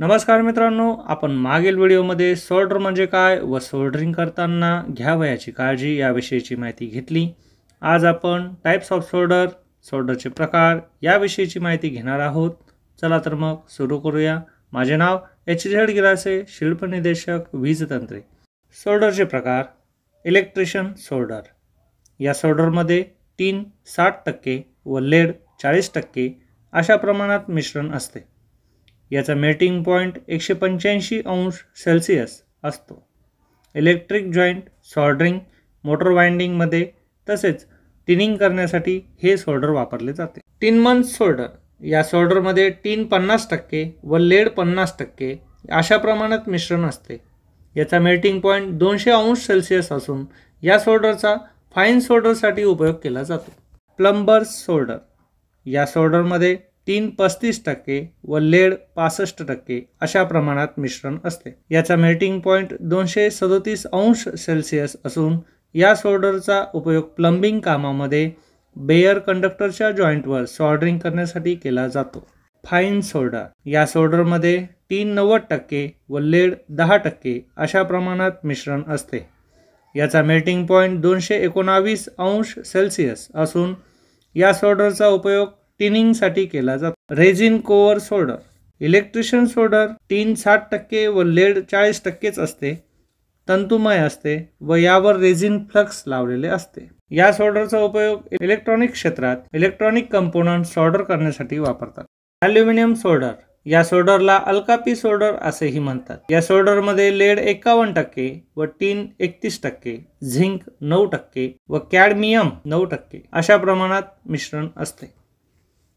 नमस्कार मित्रांनो आपण मागील व्हिडिओमध्ये सोल्डर म्हणजे काय व सोल्डरिंग करताना घ्यावयाची काळजी याविषयीची माहिती घेतली आज आपण टाईप्स ऑफ सोल्डर सोल्डरचे प्रकार याविषयीची माहिती घेणार आहोत चला तर मग सुरू करूया माझे नाव एच झेड गिरासे शिल्पनिदेशक तंत्रे सोल्डरचे प्रकार इलेक्ट्रिशियन सोल्डर या सोल्डरमध्ये तीन साठ टक्के व लेड चाळीस टक्के अशा प्रमाणात मिश्रण असते याचा मेल्टिंग पॉईंट एकशे पंच्याऐंशी अंश सेल्सिअस असतो इलेक्ट्रिक जॉईंट सॉल्डरिंग मोटर वाइंडिंगमध्ये तसेच टिनिंग करण्यासाठी हे सोल्डर वापरले जाते टीन मंथ सोल्डर या सोल्डरमध्ये टीन पन्नास टक्के व लेड पन्नास टक्के अशा प्रमाणात मिश्रण असते याचा मेल्टिंग पॉईंट दोनशे अंश सेल्सिअस असून या सोल्डरचा फाईन सोल्डरसाठी उपयोग केला जातो प्लंबर्स सोल्डर या सोल्डरमध्ये तीन पस्तीस टक्के व लेड पासष्ट टक्के अशा प्रमाणात मिश्रण असते याचा मेल्टिंग पॉईंट दोनशे सदोतीस अंश सेल्सिअस असून या सोल्डरचा उपयोग प्लंबिंग कामामध्ये बेयर कंडक्टरच्या जॉईंटवर सॉल्डरिंग करण्यासाठी केला जातो फाईन सोल्डर या सोल्डरमध्ये तीन नव्वद टक्के व लेड दहा टक्के अशा प्रमाणात मिश्रण असते याचा मेल्टिंग पॉईंट दोनशे एकोणावीस अंश सेल्सिअस असून या सोल्डरचा उपयोग टिनिंगसाठी केला जातो रेझिन कोवर सोल्डर इलेक्ट्रिशियन सोल्डर टीन साठ टक्के व लेड चाळीस टक्केच असते तंतुमय असते व यावर रेझिन फ्लक्स लावलेले असते या सोल्डरचा उपयोग इलेक्ट्रॉनिक क्षेत्रात इलेक्ट्रॉनिक कंपोनंट सोल्डर करण्यासाठी वापरतात ॲल्युमिनियम सोल्डर या सोल्डरला अल्कापी सोल्डर असेही म्हणतात या मध्ये लेड एकावन्न टक्के व टीन एकतीस टक्के झिंक नऊ टक्के व कॅडमियम नऊ टक्के अशा प्रमाणात मिश्रण असते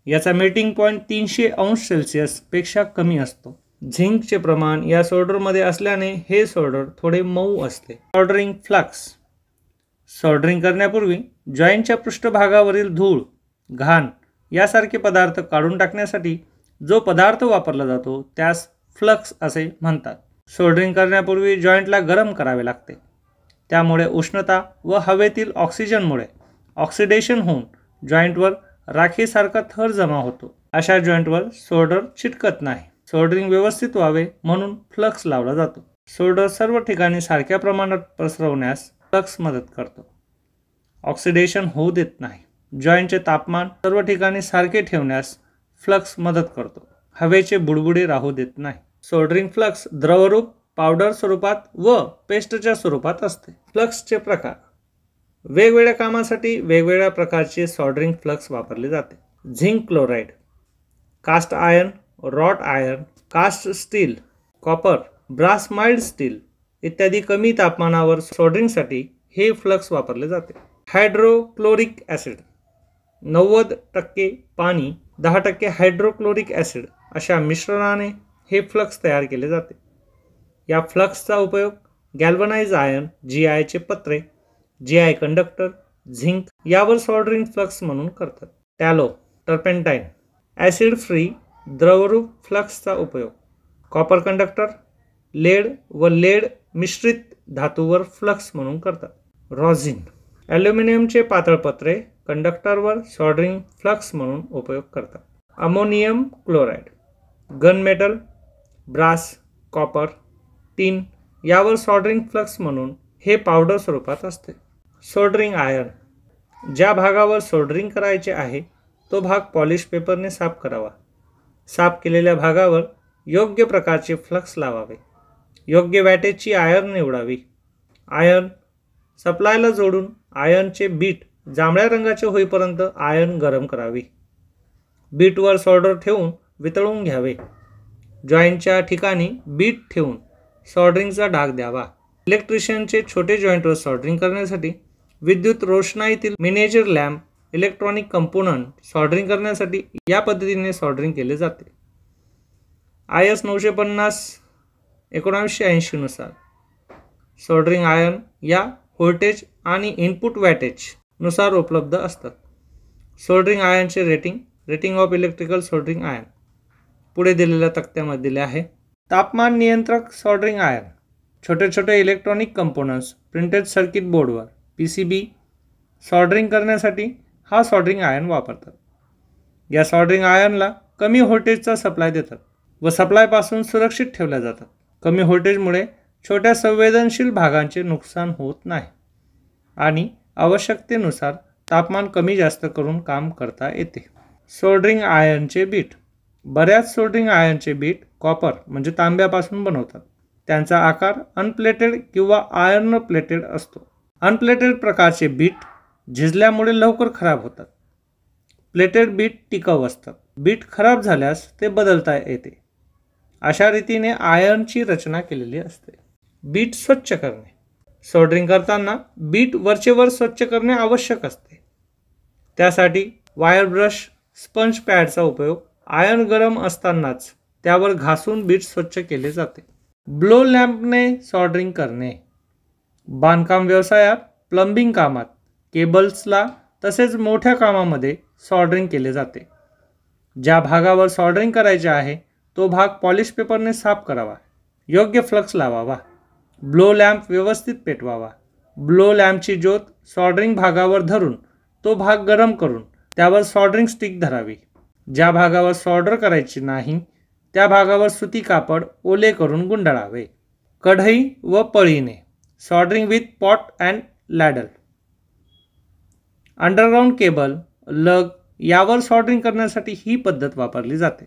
याचा मेटिंग पॉईंट तीनशे अंश सेल्सिअसपेक्षा कमी असतो झिंकचे प्रमाण या सॉर्डरमध्ये असल्याने हे सोल्डर थोडे मऊ असते सोल्डरिंग फ्लक्स सोल्डरिंग करण्यापूर्वी जॉईंटच्या पृष्ठभागावरील धूळ घाण यासारखे पदार्थ काढून टाकण्यासाठी जो पदार्थ वापरला जातो त्यास फ्लक्स असे म्हणतात सोल्डरिंग करण्यापूर्वी जॉईंटला गरम करावे लागते त्यामुळे उष्णता व हवेतील ऑक्सिजनमुळे ऑक्सिडेशन होऊन जॉईंटवर राखीसारखा थर जमा होतो अशा जॉईंटवर सोल्डर चिटकत नाही सोल्डरिंग व्यवस्थित व्हावे म्हणून फ्लक्स लावला जातो सोल्डर सर्व ठिकाणी सारख्या प्रमाणात पसरवण्यास फ्लक्स मदत करतो ऑक्सिडेशन होऊ देत नाही जॉईंटचे तापमान सर्व ठिकाणी सारखे ठेवण्यास फ्लक्स मदत करतो हवेचे बुडबुडे राहू देत नाही सोल्डरिंग फ्लक्स द्रवरूप पावडर स्वरूपात व पेस्टच्या स्वरूपात असते फ्लक्सचे प्रकार वेगवेगळ्या कामासाठी वेगवेगळ्या प्रकारचे सॉल्डरिंग फ्लक्स वापरले जाते zinc chloride cast iron wrought iron cast steel copper brass mild steel इत्यादी कमी तापमानावर सोल्डरिंगसाठी हे फ्लक्स वापरले जाते हायड्रोक्लोरिक ॲसिड नव्वद टक्के पाणी दहा टक्के हायड्रोक्लोरिक ॲसिड अशा मिश्रणाने हे फ्लक्स तयार केले जाते या फ्लक्सचा उपयोग गॅल्वनाइज आयर्न जी आयचे पत्रे जे आय कंडक्टर झिंक यावर सॉल्डरिंग फ्लक्स म्हणून करतात टॅलो टर्पेंटाईन ॲसिड फ्री द्रवरूप फ्लक्सचा उपयोग कॉपर कंडक्टर लेड व लेड मिश्रित धातूवर फ्लक्स म्हणून करतात रॉझिन ॲल्युमिनियमचे पातळपत्रे कंडक्टरवर सॉल्डरिंग फ्लक्स म्हणून उपयोग करतात ammonium chloride gun metal brass copper tin यावर सॉल्डरिंग फ्लक्स म्हणून हे पावडर स्वरूपात असते सोल्डरिंग आयर्न ज्या भागावर सोल्डरिंग करायचे आहे तो भाग पॉलिश पेपरने साफ करावा साफ केलेल्या भागावर योग्य प्रकारचे फ्लक्स लावावे योग्य वॅटेजची आयर्न निवडावी आयर्न सप्लायला जोडून आयर्नचे बीट जांभळ्या रंगाचे होईपर्यंत आयर्न गरम करावी बीटवर सॉर्डर ठेवून वितळून घ्यावे जॉईंटच्या ठिकाणी बीट ठेवून सॉर्डरिंगचा डाग द्यावा इलेक्ट्रिशियनचे छोटे जॉईंटवर सॉर्डरिंग करण्यासाठी विद्युत रोषणाईतील miniature lamp electronic component soldering करण्यासाठी या पद्धतीने सॉल्डरिंग केले जाते आय एस नऊशे पन्नास एकोणावीसशे ऐंशीनुसार सोल्डरिंग आयर्न या व्होल्टेज आणि इनपुट वॅटेजनुसार उपलब्ध असतात सोल्डरिंग आयर्नचे rating rating of electrical soldering iron पुढे दिलेल्या तक्त्यामध्ये दिले आहे तापमान नियंत्रक सोल्डरिंग आयर्न छोटे छोटे इलेक्ट्रॉनिक कंपोनंट्स प्रिंटेड सर्किट बोर्डवर पी सी बी सॉल्डरिंग करण्यासाठी हा सॉल्डरिंग आयन वापरतात या सॉल्डरिंग आयर्नला कमी व्होल्टेजचा सप्लाय देतात व सप्लायपासून सुरक्षित ठेवल्या जातात कमी व्होल्टेजमुळे छोट्या संवेदनशील भागांचे नुकसान होत नाही आणि आवश्यकतेनुसार तापमान कमी जास्त करून काम करता येते सोल्डरिंग आयनचे बीट बऱ्याच सोल्डरिंग आयनचे बीट कॉपर म्हणजे तांब्यापासून बनवतात त्यांचा आकार अनप्लेटेड किंवा आयर्न प्लेटेड असतो अनप्लेटेड प्रकारचे बीट झिजल्यामुळे लवकर खराब होतात प्लेटेड बीट टिकाऊ असतात बीट खराब झाल्यास ते बदलता येते अशा रीतीने आयर्नची रचना केलेली असते बीट स्वच्छ करणे सोल्डरिंग करताना बीट वरचेवर स्वच्छ करणे आवश्यक असते त्यासाठी वायर ब्रश स्पंज पॅडचा उपयोग आयर्न गरम असतानाच त्यावर घासून बीट स्वच्छ केले जाते ब्लो लॅम्पने सॉल्डरिंग करणे बांधकाम व्यवसायात प्लंबिंग कामात केबल्सला तसेच मोठ्या कामामध्ये सॉल्डरिंग केले जाते ज्या भागावर सॉल्डरिंग करायचे आहे तो भाग पॉलिश पेपरने साफ करावा योग्य फ्लक्स लावावा ब्लो लॅम्प व्यवस्थित पेटवावा ब्लो लॅम्पची ज्योत सॉल्डरिंग भागावर धरून तो भाग गरम करून त्यावर सॉल्डरिंग स्टिक धरावी ज्या भागावर सॉल्डर करायची नाही त्या भागावर सुती कापड ओले करून गुंडाळावे कढई व पळीने soldering with pot and ladle underground cable lug यावर सॉर्डरिंग करण्यासाठी ही पद्धत वापरली जाते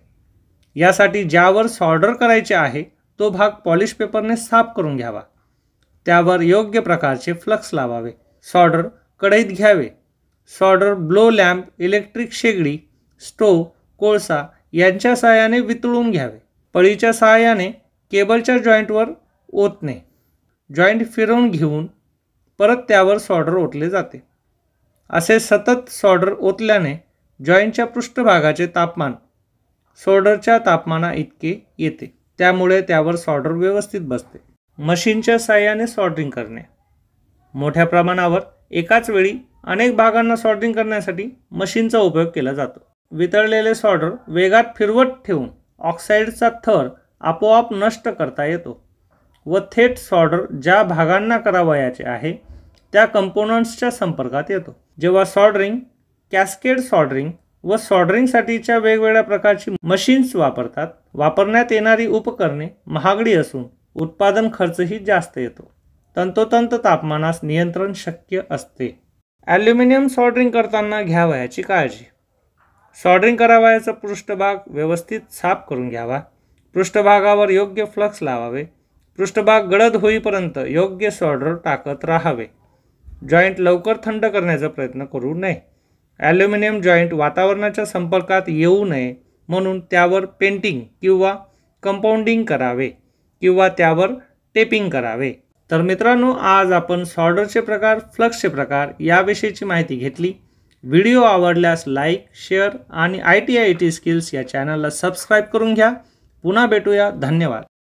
यासाठी ज्यावर सॉर्डर करायचे आहे तो भाग पॉलिश पेपरने साफ करून घ्यावा त्यावर योग्य प्रकारचे फ्लक्स लावावे सॉर्डर कढईत घ्यावे सॉर्डर ब्लो लॅम्प इलेक्ट्रिक शेगडी स्टोव कोळसा यांच्या सहाय्याने वितळून घ्यावे पळीच्या सहाय्याने केबलच्या जॉईंटवर ओतणे जॉईंट फिरवून घेऊन परत त्यावर सॉर्डर ओतले जाते असे सतत सॉर्डर ओतल्याने जॉईंटच्या पृष्ठभागाचे तापमान सोल्डरच्या तापमाना इतके येते त्यामुळे त्यावर सॉर्डर व्यवस्थित बसते मशीनच्या साह्याने सॉर्डरिंग करणे मोठ्या प्रमाणावर एकाच वेळी अनेक भागांना सॉर्डरिंग करण्यासाठी मशीनचा उपयोग केला जातो वितळलेले सॉर्डर वेगात फिरवत ठेवून ऑक्साईडचा थर आपोआप नष्ट करता येतो व थेट सॉर्डर ज्या भागांना करावयाचे आहे त्या कंपोनंट्सच्या संपर्कात येतो जेव्हा सॉर्डरिंग कॅस्केड सॉर्डरिंग व सॉर्डरिंगसाठीच्या वेगवेगळ्या प्रकारची मशीन्स वापरतात वापरण्यात येणारी उपकरणे महागडी असून उत्पादन खर्चही जास्त येतो तंतोतंत तापमानास नियंत्रण शक्य असते ॲल्युमिनियम सॉर्डरिंग करताना घ्यावयाची काळजी सॉर्डरिंग करावयाचा पृष्ठभाग व्यवस्थित साफ करून घ्यावा पृष्ठभागावर योग्य फ्लक्स लावावे पृष्ठभाग गळद होईपर्यंत योग्य सॉर्डर टाकत राहावे जॉईंट लवकर थंड करण्याचा प्रयत्न करू नये ॲल्युमिनियम जॉईंट वातावरणाच्या संपर्कात येऊ नये म्हणून त्यावर पेंटिंग किंवा कंपाऊंडिंग करावे किंवा त्यावर टेपिंग करावे तर मित्रांनो आज आपण सॉर्डरचे प्रकार फ्लक्सचे प्रकार याविषयीची माहिती घेतली व्हिडिओ आवडल्यास लाईक शेअर आणि I T I T skills या चॅनलला सबस्क्राईब करून घ्या पुन्हा भेटूया धन्यवाद